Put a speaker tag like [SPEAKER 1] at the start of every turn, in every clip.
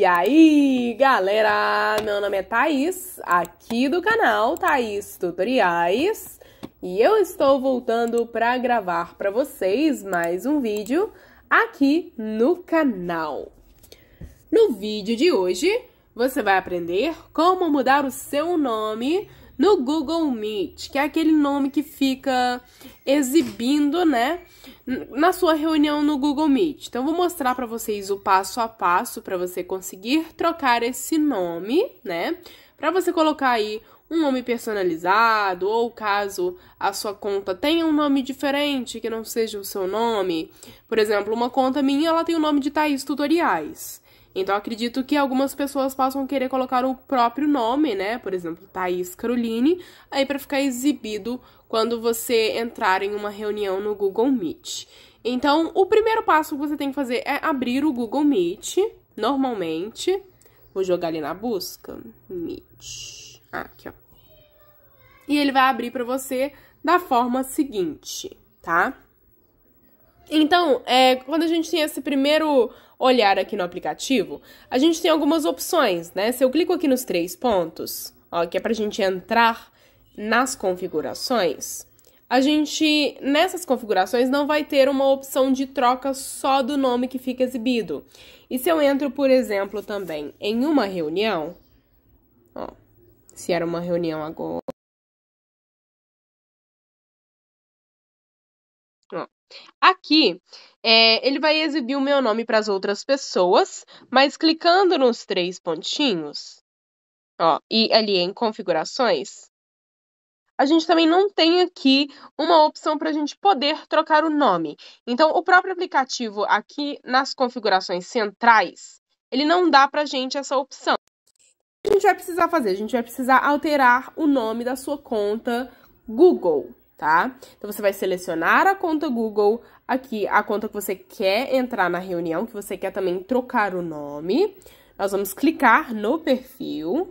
[SPEAKER 1] E aí, galera! Meu nome é Thaís, aqui do canal Thaís Tutoriais, e eu estou voltando para gravar para vocês mais um vídeo aqui no canal. No vídeo de hoje, você vai aprender como mudar o seu nome no Google Meet, que é aquele nome que fica exibindo, né, na sua reunião no Google Meet. Então vou mostrar para vocês o passo a passo para você conseguir trocar esse nome, né? Para você colocar aí um nome personalizado ou caso a sua conta tenha um nome diferente que não seja o seu nome. Por exemplo, uma conta minha, ela tem o nome de Thaís Tutoriais. Então acredito que algumas pessoas possam querer colocar o próprio nome, né? Por exemplo, Thaís Caroline, aí para ficar exibido quando você entrar em uma reunião no Google Meet. Então, o primeiro passo que você tem que fazer é abrir o Google Meet, normalmente. Vou jogar ali na busca, Meet. Ah, aqui, ó. E ele vai abrir para você da forma seguinte, tá? Então, é, quando a gente tem esse primeiro olhar aqui no aplicativo, a gente tem algumas opções, né? Se eu clico aqui nos três pontos, ó, que é para a gente entrar nas configurações, a gente, nessas configurações, não vai ter uma opção de troca só do nome que fica exibido. E se eu entro, por exemplo, também em uma reunião, ó, se era uma reunião agora, Aqui, é, ele vai exibir o meu nome para as outras pessoas, mas clicando nos três pontinhos, ó, e ali em configurações, a gente também não tem aqui uma opção para a gente poder trocar o nome. Então, o próprio aplicativo aqui nas configurações centrais, ele não dá para a gente essa opção. O que a gente vai precisar fazer? A gente vai precisar alterar o nome da sua conta Google tá? Então, você vai selecionar a conta Google, aqui a conta que você quer entrar na reunião, que você quer também trocar o nome. Nós vamos clicar no perfil.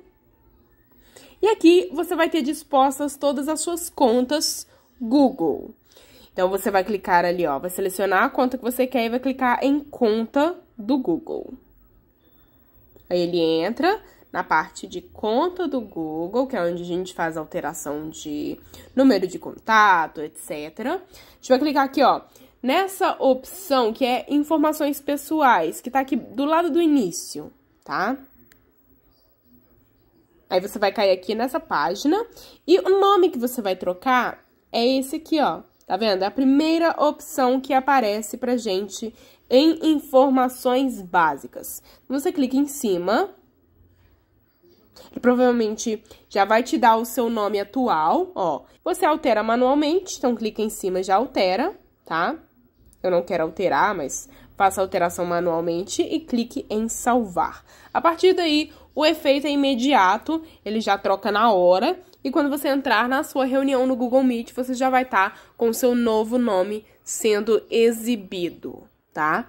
[SPEAKER 1] E aqui você vai ter dispostas todas as suas contas Google. Então, você vai clicar ali, ó, vai selecionar a conta que você quer e vai clicar em conta do Google. Aí ele entra, na parte de conta do Google, que é onde a gente faz a alteração de número de contato, etc. A gente vai clicar aqui, ó, nessa opção que é informações pessoais, que tá aqui do lado do início, tá? Aí você vai cair aqui nessa página e o nome que você vai trocar é esse aqui, ó. Tá vendo? É a primeira opção que aparece pra gente em informações básicas. Você clica em cima que provavelmente já vai te dar o seu nome atual, ó. Você altera manualmente, então clica em cima já altera, tá? Eu não quero alterar, mas faça a alteração manualmente e clique em salvar. A partir daí, o efeito é imediato, ele já troca na hora e quando você entrar na sua reunião no Google Meet, você já vai estar tá com o seu novo nome sendo exibido, tá?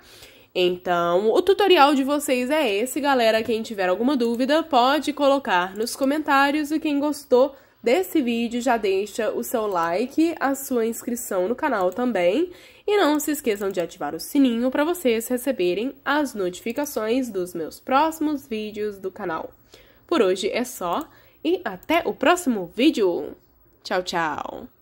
[SPEAKER 1] Então, o tutorial de vocês é esse, galera. Quem tiver alguma dúvida, pode colocar nos comentários. E quem gostou desse vídeo, já deixa o seu like, a sua inscrição no canal também. E não se esqueçam de ativar o sininho para vocês receberem as notificações dos meus próximos vídeos do canal. Por hoje é só e até o próximo vídeo. Tchau, tchau!